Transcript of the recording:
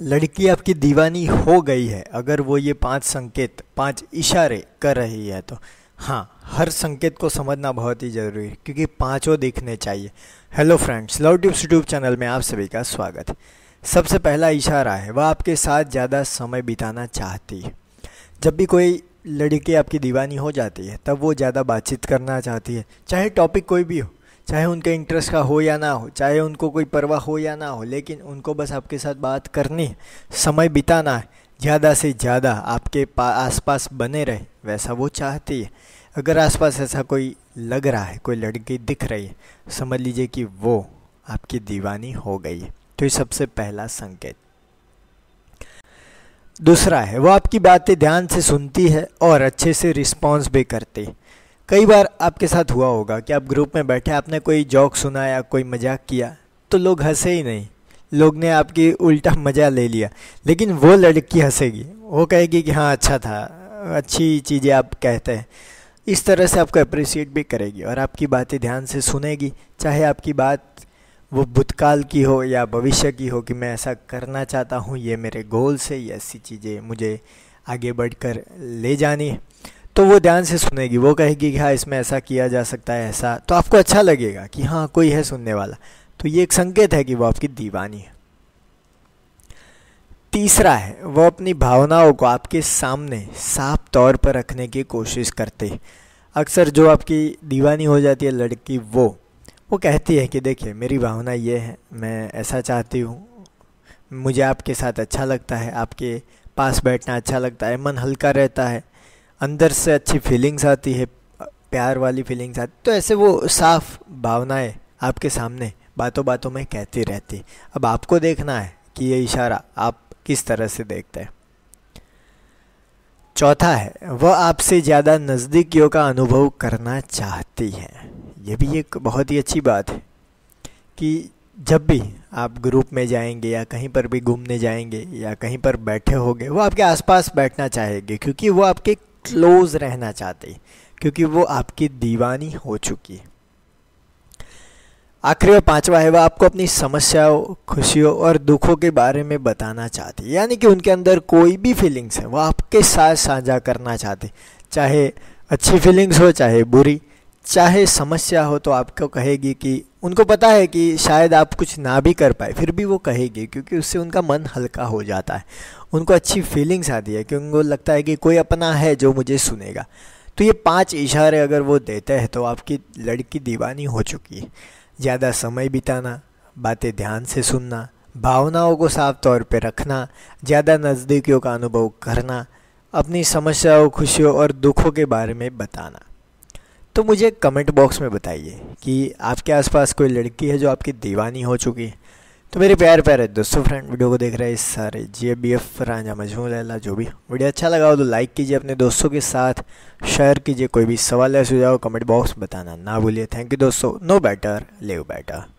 लड़की आपकी दीवानी हो गई है अगर वो ये पांच संकेत पांच इशारे कर रही है तो हाँ हर संकेत को समझना बहुत ही ज़रूरी है क्योंकि पांचों दिखने चाहिए hello friends love tubes YouTube channel में आप सभी का स्वागत है सबसे पहला इशारा है वह आपके साथ ज़्यादा समय बिताना चाहती है जब भी कोई लड़की आपकी दीवानी हो जाती है तब वो ज़्यादा बातचीत करना चाहती है चाहे टॉपिक कोई भी हो चाहे उनके इंटरेस्ट का हो या ना हो चाहे उनको कोई परवाह हो या ना हो लेकिन उनको बस आपके साथ बात करनी समय बिताना है ज़्यादा से ज़्यादा आपके आसपास बने रहे वैसा वो चाहती है अगर आसपास ऐसा कोई लग रहा है कोई लड़की दिख रही है समझ लीजिए कि वो आपकी दीवानी हो गई है तो ये सबसे पहला संकेत दूसरा है वो आपकी बातें ध्यान से सुनती है और अच्छे से रिस्पॉन्स भी करती है कई बार आपके साथ हुआ होगा कि आप ग्रुप में बैठे आपने कोई जॉक सुना या कोई मजाक किया तो लोग हंसे ही नहीं लोग ने आपकी उल्टा मज़ा ले लिया लेकिन वो लड़की हंसेगी वो कहेगी कि हाँ अच्छा था अच्छी चीज़ें आप कहते हैं इस तरह से आपको अप्रिसिएट भी करेगी और आपकी बातें ध्यान से सुनेगी चाहे आपकी बात वो भूतकाल की हो या भविष्य की हो कि मैं ऐसा करना चाहता हूँ ये मेरे गोल से ये ऐसी चीज़ें मुझे आगे बढ़कर ले जानी है तो वो ध्यान से सुनेगी वो कहेगी कि हाँ इसमें ऐसा किया जा सकता है ऐसा तो आपको अच्छा लगेगा कि हाँ कोई है सुनने वाला तो ये एक संकेत है कि वो आपकी दीवानी है तीसरा है वो अपनी भावनाओं को आपके सामने साफ तौर पर रखने की कोशिश करते अक्सर जो आपकी दीवानी हो जाती है लड़की वो वो कहती है कि देखिए मेरी भावना ये है मैं ऐसा चाहती हूँ मुझे आपके साथ अच्छा लगता है आपके पास बैठना अच्छा लगता है मन हल्का रहता है अंदर से अच्छी फीलिंग्स आती है प्यार वाली फीलिंग्स आती तो ऐसे वो साफ भावनाएं आपके सामने बातों बातों में कहती रहती अब आपको देखना है कि ये इशारा आप किस तरह से देखते हैं चौथा है वह आपसे ज़्यादा नज़दीकियों का अनुभव करना चाहती है ये भी एक बहुत ही अच्छी बात है कि जब भी आप ग्रुप में जाएंगे या कहीं पर भी घूमने जाएंगे या कहीं पर बैठे होंगे वो आपके आसपास बैठना चाहेंगे क्योंकि वो आपके क्लोज रहना चाहते क्योंकि वो आपकी दीवानी हो चुकी है आखिरी और पांचवा है वह आपको अपनी समस्याओं खुशियों और दुखों के बारे में बताना चाहती यानी कि उनके अंदर कोई भी फीलिंग्स हैं वो आपके साथ साझा करना चाहते चाहे अच्छी फीलिंग्स हो चाहे बुरी चाहे समस्या हो तो आपको कहेगी कि उनको पता है कि शायद आप कुछ ना भी कर पाए फिर भी वो कहेगी क्योंकि उससे उनका मन हल्का हो जाता है उनको अच्छी फीलिंग्स आती है क्योंकि उनको लगता है कि कोई अपना है जो मुझे सुनेगा तो ये पांच इशारे अगर वो देते हैं तो आपकी लड़की दीवानी हो चुकी है ज़्यादा समय बिताना बातें ध्यान से सुनना भावनाओं को साफ तौर पर रखना ज़्यादा नज़दीकियों का अनुभव करना अपनी समस्याओं खुशियों और दुखों के बारे में बताना तो मुझे कमेंट बॉक्स में बताइए कि आपके आसपास कोई लड़की है जो आपकी दीवानी हो चुकी है तो मेरे प्यार प्यारे दोस्तों फ्रेंड वीडियो को देख रहे हैं सारे G B F Raja Majnu Laila जो भी वीडियो अच्छा लगा हो तो लाइक कीजिए अपने दोस्तों के साथ शेयर कीजिए कोई भी सवाल या सुझाव कमेंट बॉक्स बताना ना भूलिए थैंक यू दोस्तों नो बेटर लिव बेटर